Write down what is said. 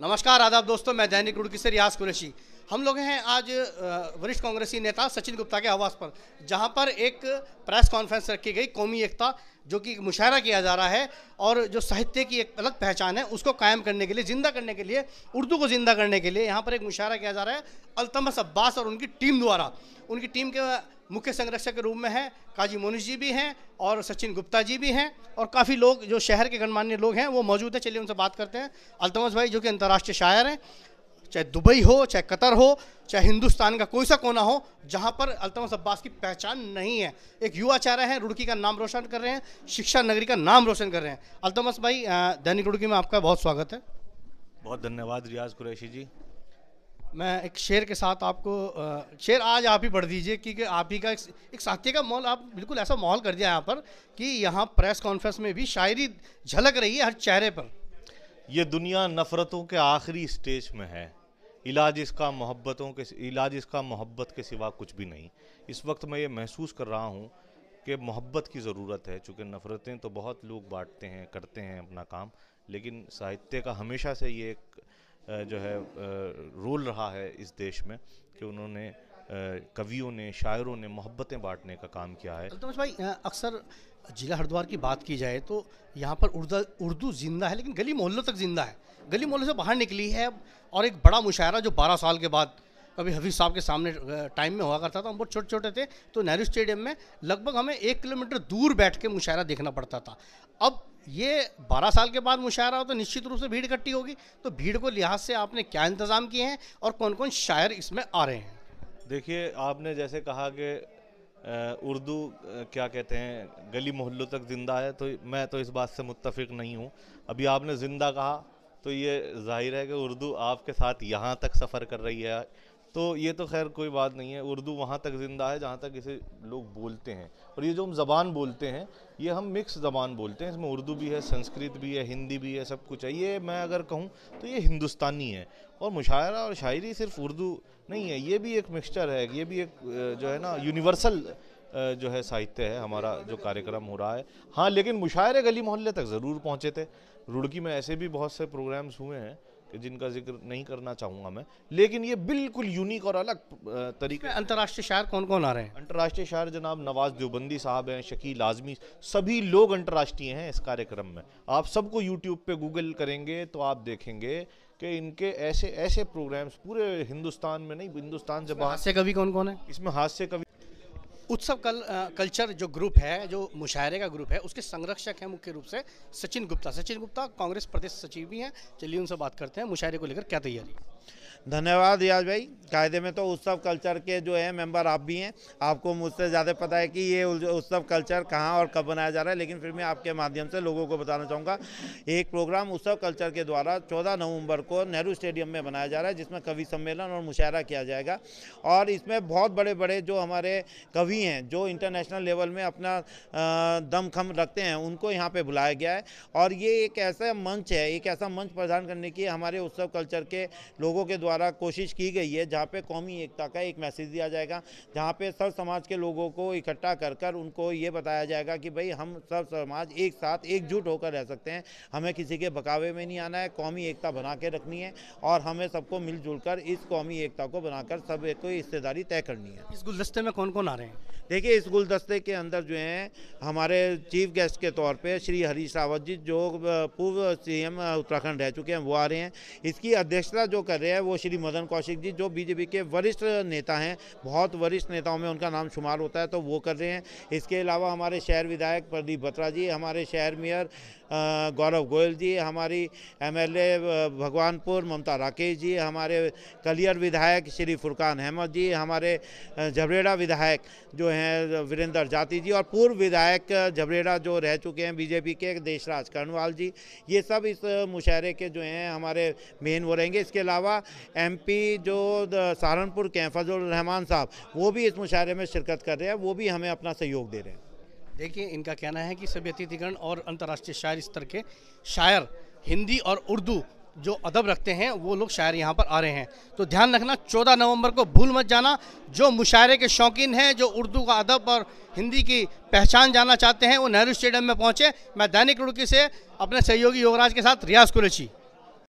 नमस्कार आदाब दोस्तों मैं दैनिक रुड़की से रियाज कुरैशी हम लोग हैं आज वरिष्ठ कांग्रेसी नेता सचिन गुप्ता के आवास पर जहां पर एक प्रेस कॉन्फ्रेंस रखी गई कौमी एकता जो कि मुशायरा किया जा रहा है और जो साहित्य की एक अलग पहचान है उसको कायम करने के लिए ज़िंदा करने के लिए उर्दू को ज़िंदा करने के लिए यहाँ पर एक मुशायरा किया जा रहा है अलतमस अब्बास और उनकी टीम द्वारा उनकी टीम के मुख्य संरक्षक के रूप में हैं काजी मोनिश जी भी हैं और सचिन गुप्ता जी भी हैं और काफ़ी लोग जो शहर के गणमान्य लोग हैं वो मौजूद हैं चलिए उनसे बात करते हैं अल्तमस भाई जो कि अंतर्राष्ट्रीय शायर हैं चाहे दुबई हो चाहे कतर हो चाहे हिंदुस्तान का कोई सा कोना हो जहाँ पर अल्तमस अब्बास की पहचान नहीं है एक युवा चाह हैं रुड़की का नाम रोशन कर रहे हैं शिक्षा नगरी का नाम रोशन कर रहे हैं अल्तमस भाई दैनिक रुड़की में आपका बहुत स्वागत है बहुत धन्यवाद रियाज कुरैशी जी मैं एक शेर के साथ आपको शेर आज आप ही बढ़ दीजिए क्योंकि आप ही का एक, एक साथी का माहौल आप बिल्कुल ऐसा माहौल कर दिया यहाँ पर कि यहाँ प्रेस कॉन्फ्रेंस में भी शायरी झलक रही है हर चेहरे पर ये दुनिया नफ़रतों के आखिरी स्टेज में है इलाज इसका मोहब्बतों के इलाज इसका मोहब्बत के सिवा कुछ भी नहीं इस वक्त मैं ये महसूस कर रहा हूँ कि मोहब्बत की ज़रूरत है चूँकि नफ़रतें तो बहुत लोग बांटते हैं करते हैं अपना काम लेकिन साहित्य का हमेशा से ये एक जो है रोल रहा है इस देश में कि उन्होंने कवियों ने शायरों ने मोहब्बतें बांटने का काम किया है तो भाई अक्सर जिला हरिद्वार की बात की जाए तो यहाँ पर उर्दू उर्दू ज़िंदा है लेकिन गली मोहल्लों तक ज़िंदा है गली मोहल्लों से बाहर निकली है और एक बड़ा मुशायरा जो बारह साल के बाद कभी हफीज़ साहब के सामने टाइम में हुआ करता था हम बहुत छोटे छोटे थे तो नेहरू स्टेडियम में लगभग हमें एक किलोमीटर दूर बैठ के मुशायरा देखना पड़ता था अब ये 12 साल के बाद मुशायरा हो तो निश्चित रूप से भीड़ इकट्ठी होगी तो भीड़ को लिहाज से आपने क्या इंतज़ाम किए हैं और कौन कौन शायर इसमें आ रहे हैं देखिए आपने जैसे कहा कि उर्दू क्या कहते हैं गली मोहल्लों तक ज़िंदा है तो मैं तो इस बात से मुतफिक नहीं हूँ अभी आपने ज़िंदा कहा तो ये जाहिर है कि उर्दू आपके साथ यहाँ तक सफ़र कर रही है तो ये तो खैर कोई बात नहीं है उर्दू वहाँ तक ज़िंदा है जहाँ तक इसे लोग बोलते हैं और ये जो हम ज़बान बोलते हैं ये हम मिक्स ज़बान बोलते हैं इसमें उर्दू भी है संस्कृत भी है हिंदी भी है सब कुछ है ये मैं अगर कहूँ तो ये हिंदुस्तानी है और मुशायरा और शायरी सिर्फ उर्दू नहीं है ये भी एक मिक्सचर है ये भी एक जो है ना यूनिवर्सल जो है साहित्य है हमारा जो कार्यक्रम हो रहा है हाँ लेकिन मुशायरे गली मोहल्ले तक ज़रूर पहुँचे थे रुड़की में ऐसे भी बहुत से प्रोग्राम्स हुए हैं कि जिनका जिक्र नहीं करना चाहूंगा मैं लेकिन ये बिल्कुल यूनिक और अलग तरीके अंतर्राष्ट्रीय शायर कौन कौन आ रहे हैं अंतर्राष्ट्रीय शायर जनाब नवाज देवबंदी साहब हैं शकील आजमी सभी लोग अंतर्राष्ट्रीय हैं इस कार्यक्रम में आप सबको यूट्यूब पे गूगल करेंगे तो आप देखेंगे कि इनके ऐसे ऐसे प्रोग्राम्स पूरे हिंदुस्तान में नहीं हिंदुस्तान जब हास्य कवि कौन कौन है इसमें हास्य कवि उत्सव कल कल्चर जो ग्रुप है जो मुशायरे का ग्रुप है उसके संरक्षक हैं मुख्य रूप से सचिन गुप्ता सचिन गुप्ता कांग्रेस प्रदेश सचिव भी हैं चलिए उनसे बात करते हैं मुशायरे को लेकर क्या तैयारी है धन्यवाद रियाज भाई कायदे में तो उत्सव कल्चर के जो है मेंबर आप भी हैं आपको मुझसे ज़्यादा पता है कि ये उत्सव कल्चर कहाँ और कब बनाया जा रहा है लेकिन फिर मैं आपके माध्यम से लोगों को बताना चाहूँगा एक प्रोग्राम उत्सव कल्चर के द्वारा 14 नवंबर को नेहरू स्टेडियम में बनाया जा रहा है जिसमें कवि सम्मेलन और मुशायरा किया जाएगा और इसमें बहुत बड़े बड़े जो हमारे कवि हैं जो इंटरनेशनल लेवल में अपना दमखम रखते हैं उनको यहाँ पर बुलाया गया है और ये एक ऐसा मंच है एक ऐसा मंच प्रदान करने की हमारे उत्सव कल्चर के लोगों लोगों के द्वारा कोशिश की गई है जहाँ पे कौमी एकता का एक मैसेज दिया जाएगा जहाँ पे सब समाज के लोगों को इकट्ठा कर कर उनको ये बताया जाएगा कि भाई हम सब समाज एक साथ एकजुट होकर रह सकते हैं हमें किसी के बकावे में नहीं आना है कौमी एकता बना के रखनी है और हमें सबको मिलजुल कर इस कौमी एकता को बनाकर सब कोई हिस्सेदारी तय करनी है इस गुलदस्ते में कौन कौन आ रहे हैं देखिए इस गुलदस्ते के अंदर जो है हमारे चीफ गेस्ट के तौर पे श्री हरीश रावत जी जो पूर्व सीएम उत्तराखंड रह चुके हैं वो आ रहे हैं इसकी अध्यक्षता जो कर रहे हैं वो श्री मदन कौशिक जी जो बीजेपी के वरिष्ठ नेता हैं बहुत वरिष्ठ नेताओं में उनका नाम शुमार होता है तो वो कर रहे हैं इसके अलावा हमारे शहर विधायक प्रदीप बत्रा जी हमारे शहर मेयर गौरव गोयल जी हमारी एमएलए भगवानपुर ममता राकेश जी हमारे कलियर विधायक श्री फुरकान अहमद जी हमारे झबरेड़ा विधायक जो हैं वीरेंद्र जाति जी और पूर्व विधायक झबरेड़ा जो रह चुके हैं बीजेपी के देशराज कर्णवाल जी ये सब इस मुशाहरे के जो हैं हमारे मेन वो रहेंगे इसके अलावा एमपी जो सहारनपुर के हैं फजल रहमान साहब वो भी इस मुशायरे में शिरकत कर रहे हैं वो भी हमें अपना सहयोग दे रहे हैं देखिए इनका कहना है कि सभ्यतीकरण और अंतर्राष्ट्रीय शायर स्तर के शायर हिंदी और उर्दू जो अदब रखते हैं वो लोग शायर यहाँ पर आ रहे हैं तो ध्यान रखना 14 नवंबर को भूल मत जाना जो मुशायरे के शौकीन हैं जो उर्दू का अदब और हिंदी की पहचान जानना चाहते हैं वो नेहरू स्टेडियम में पहुँचे मैं दैनिक रुड़की से अपने सहयोगी योगराज के साथ रियाज कुरेशी